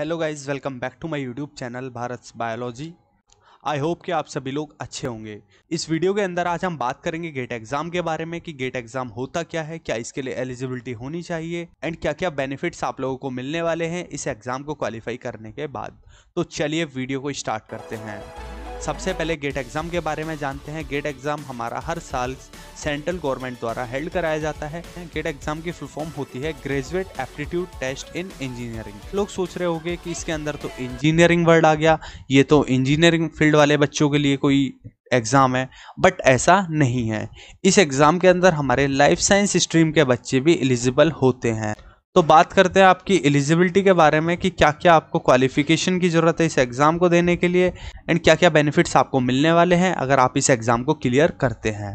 hello guys welcome back to my YouTube channel Bharat biology I hope कि आप सभी लोग अच्छे होंगे इस वीडियो के अंदर आज हम बात करेंगे गेट एग्जाम के बारे में कि गेट एग्जाम होता क्या है क्या इसके लिए एलिजिबिलिटी होनी चाहिए एंड क्या क्या बेनिफिट्स आप लोगों को मिलने वाले हैं इस एग्जाम को क्वालिफाई करने के बाद तो चलिए वीडियो को स्टार्ट करते हैं सबसे पहले गेट एग्ज़ाम के बारे में जानते हैं गेट एग्ज़ाम हमारा हर साल सेंट्रल गवर्नमेंट द्वारा हेल्ड कराया जाता है गेट एग्ज़ाम की फुल फॉर्म होती है graduate aptitude test in engineering लोग सोच रहे होंगे कि इसके अंदर तो इंजीनियरिंग वर्ड आ गया ये तो इंजीनियरिंग फील्ड वाले बच्चों के लिए कोई एग्ज़ाम है बट ऐसा नहीं है इस एग्ज़ाम के अंदर हमारे लाइफ साइंस स्ट्रीम के बच्चे भी एलिजिबल होते हैं तो बात करते हैं आपकी एलिजिबिलिटी के बारे में कि क्या क्या आपको क्वालिफिकेशन की ज़रूरत है इस एग्ज़ाम को देने के लिए एंड क्या क्या बेनिफिट्स आपको मिलने वाले हैं अगर आप इस एग्ज़ाम को क्लियर करते हैं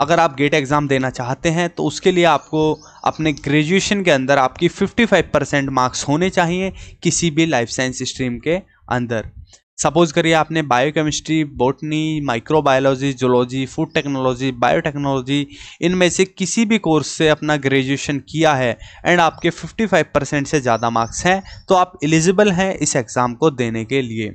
अगर आप गेट एग्ज़ाम देना चाहते हैं तो उसके लिए आपको अपने ग्रेजुएशन के अंदर आपकी 55 परसेंट मार्क्स होने चाहिए किसी भी लाइफ साइंस स्ट्रीम के अंदर सपोज करिए आपने biochemistry botany microbiology zoology food technology biotechnology इनमें से किसी भी कोर्स से अपना ग्रेजुएशन किया है एंड आपके 55 परसेंट से ज़्यादा मार्क्स हैं तो आप एलिजिबल हैं इस एग्ज़ाम को देने के लिए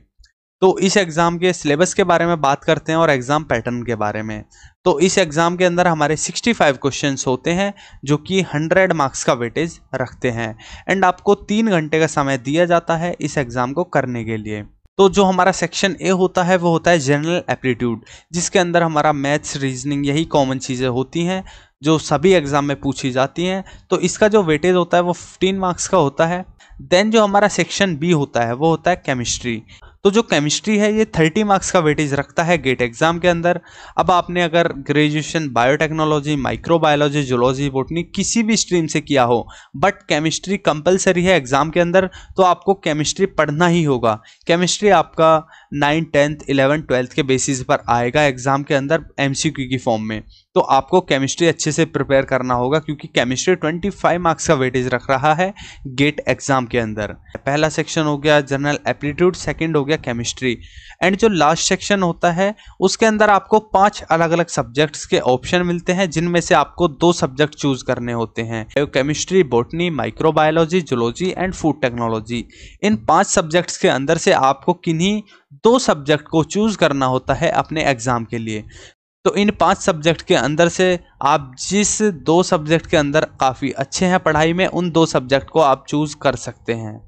तो इस एग्ज़ाम के सिलेबस के बारे में बात करते हैं और एग्ज़ाम पैटर्न के बारे में तो इस एग्ज़ाम के अंदर हमारे 65 क्वेश्चंस होते हैं जो कि 100 मार्क्स का वेटेज रखते हैं एंड आपको तीन घंटे का समय दिया जाता है इस एग्ज़ाम को करने के लिए तो जो हमारा सेक्शन ए होता है वो होता है जनरल एप्टीट्यूड जिसके अंदर हमारा मैथ्स रीजनिंग यही कॉमन चीज़ें होती हैं जो सभी एग्ज़ाम में पूछी जाती हैं तो इसका जो वेटेज होता है वो 15 मार्क्स का होता है देन जो हमारा सेक्शन बी होता है वो होता है केमिस्ट्री तो जो केमिस्ट्री है ये थर्टी मार्क्स का वेटेज रखता है गेट एग्ज़ाम के अंदर अब आपने अगर graduation biotechnology microbiology zoology botany किसी भी स्ट्रीम से किया हो बट केमिस्ट्री कंपलसरी है एग्ज़ाम के अंदर तो आपको केमिस्ट्री पढ़ना ही होगा केमिस्ट्री आपका नाइन टेंथ इलेवन ट्वेल्थ के बेसिस पर आएगा एग्ज़ाम के अंदर एमसीक्यू की फॉर्म में तो आपको केमिस्ट्री अच्छे से प्रिपेयर करना होगा क्योंकि केमिस्ट्री 25 मार्क्स का वेटेज रख रहा है गेट एग्ज़ाम के अंदर पहला सेक्शन हो गया जनरल एप्टीट्यूड सेकंड हो गया केमिस्ट्री एंड जो लास्ट सेक्शन होता है उसके अंदर आपको पांच अलग अलग सब्जेक्ट्स के ऑप्शन मिलते हैं जिनमें से आपको दो सब्जेक्ट चूज करने होते हैं chemistry botany microbiology zoology and food technology इन पाँच सब्जेक्ट्स के अंदर से आपको किन्हीं दो सब्जेक्ट को चूज़ करना होता है अपने एग्ज़ाम के लिए तो इन पांच सब्जेक्ट के अंदर से आप जिस दो सब्जेक्ट के अंदर काफ़ी अच्छे हैं पढ़ाई में उन दो सब्जेक्ट को आप चूज़ कर सकते हैं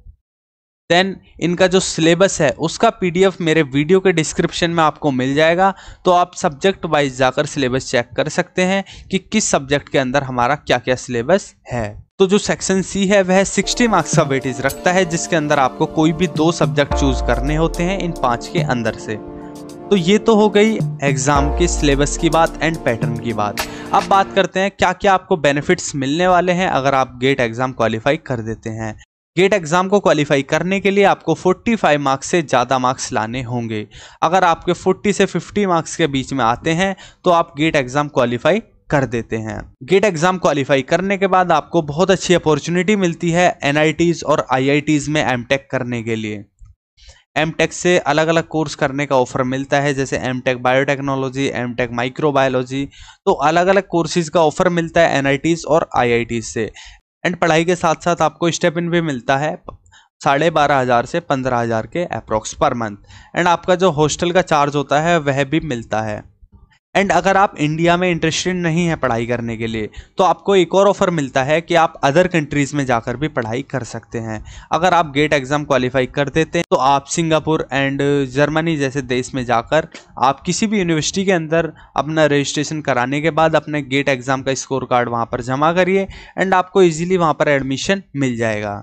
देन इनका जो सिलेबस है उसका पीडीएफ मेरे वीडियो के डिस्क्रिप्शन में आपको मिल जाएगा तो आप सब्जेक्ट वाइज जाकर सिलेबस चेक कर सकते हैं कि किस सब्जेक्ट के अंदर हमारा क्या क्या सिलेबस है तो जो सेक्शन सी है वह 60 मार्क्स का वेटेज रखता है जिसके अंदर आपको कोई भी दो सब्जेक्ट चूज करने होते हैं इन पांच के अंदर से तो ये तो हो गई एग्ज़ाम के सिलेबस की बात एंड पैटर्न की बात अब बात करते हैं क्या क्या आपको बेनिफिट्स मिलने वाले हैं अगर आप गेट एग्ज़ाम क्वालिफाई कर देते हैं गेट एग्ज़ाम को क्वालिफाई करने के लिए आपको 45 मार्क्स से ज़्यादा मार्क्स लाने होंगे अगर आपके 40 से 50 मार्क्स के बीच में आते हैं तो आप गेट एग्ज़ाम क्वालिफाई कर देते हैं गेट एग्जाम क्वालिफाई करने के बाद आपको बहुत अच्छी अपॉर्चुनिटी मिलती है एन और आई में एम करने के लिए एम से अलग अलग कोर्स करने का ऑफर मिलता है जैसे M Tech biotechnology M Tech microbiology तो अलग अलग कोर्सेज का ऑफर मिलता है एन और आई से एंड पढ़ाई के साथ साथ आपको स्टेप इन भी मिलता है साढ़े बारह हज़ार से पंद्रह हज़ार के अप्रोक्स पर मंथ एंड आपका जो हॉस्टल का चार्ज होता है वह भी मिलता है एंड अगर आप इंडिया में इंटरेस्टेड नहीं है पढ़ाई करने के लिए तो आपको एक और ऑफ़र मिलता है कि आप अदर कंट्रीज़ में जाकर भी पढ़ाई कर सकते हैं अगर आप गेट एग्ज़ाम क्वालिफाई कर देते हैं तो आप सिंगापुर एंड जर्मनी जैसे देश में जाकर आप किसी भी यूनिवर्सिटी के अंदर अपना रजिस्ट्रेशन कराने के बाद अपने गेट एग्ज़ाम का स्कोर कार्ड वहाँ पर जमा करिए एंड आपको ईजिली वहाँ पर एडमिशन मिल जाएगा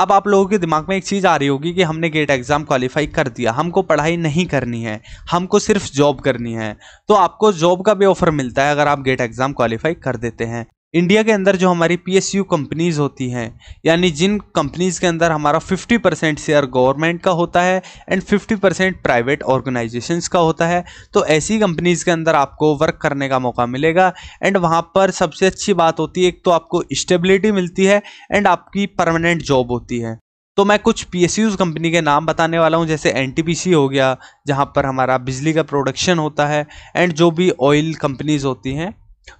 अब आप लोगों के दिमाग में एक चीज़ आ रही होगी कि हमने गेट एग्ज़ाम क्वालिफाई कर दिया हमको पढ़ाई नहीं करनी है हमको सिर्फ जॉब करनी है तो आपको जॉब का भी ऑफर मिलता है अगर आप गेट एग्ज़ाम क्वालिफाई कर देते हैं इंडिया के अंदर जो हमारी पीएसयू कंपनीज होती हैं यानी जिन कंपनीज के अंदर हमारा 50 परसेंट शेयर गवर्नमेंट का होता है एंड 50 परसेंट प्राइवेट ऑर्गेनाइजेशंस का होता है तो ऐसी कंपनीज के अंदर आपको वर्क करने का मौका मिलेगा एंड वहाँ पर सबसे अच्छी बात होती है एक तो आपको स्टेबिलिटी मिलती है एंड आपकी परमानेंट जॉब होती है तो मैं कुछ पी कंपनी के नाम बताने वाला हूँ जैसे एन हो गया जहाँ पर हमारा बिजली का प्रोडक्शन होता है एंड जो भी ऑयल कंपनीज होती हैं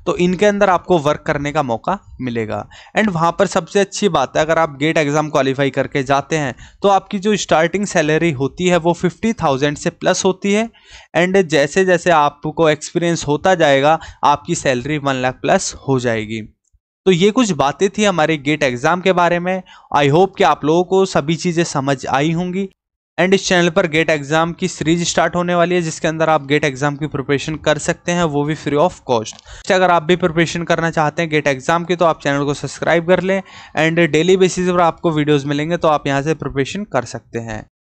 तो इनके अंदर आपको वर्क करने का मौका मिलेगा एंड वहाँ पर सबसे अच्छी बात है अगर आप गेट एग्ज़ाम क्वालिफाई करके जाते हैं तो आपकी जो स्टार्टिंग सैलरी होती है वो फिफ्टी थाउजेंड से प्लस होती है एंड जैसे जैसे आपको एक्सपीरियंस होता जाएगा आपकी सैलरी वन लाख प्लस हो जाएगी तो ये कुछ बातें थी हमारे गेट एग्ज़ाम के बारे में आई होप कि आप लोगों को सभी चीज़ें समझ आई होंगी एंड इस चैनल पर गेट एग्ज़ाम की सीरीज स्टार्ट होने वाली है जिसके अंदर आप गेट एग्ज़ाम की प्रिपरेशन कर सकते हैं वो भी फ्री ऑफ कॉस्ट तो अगर आप भी प्रिपरेशन करना चाहते हैं गेट एग्ज़ाम की तो आप चैनल को सब्सक्राइब कर लें एंड डेली बेसिस पर आपको वीडियोज़ मिलेंगे तो आप यहाँ से प्रिपरेशन कर सकते हैं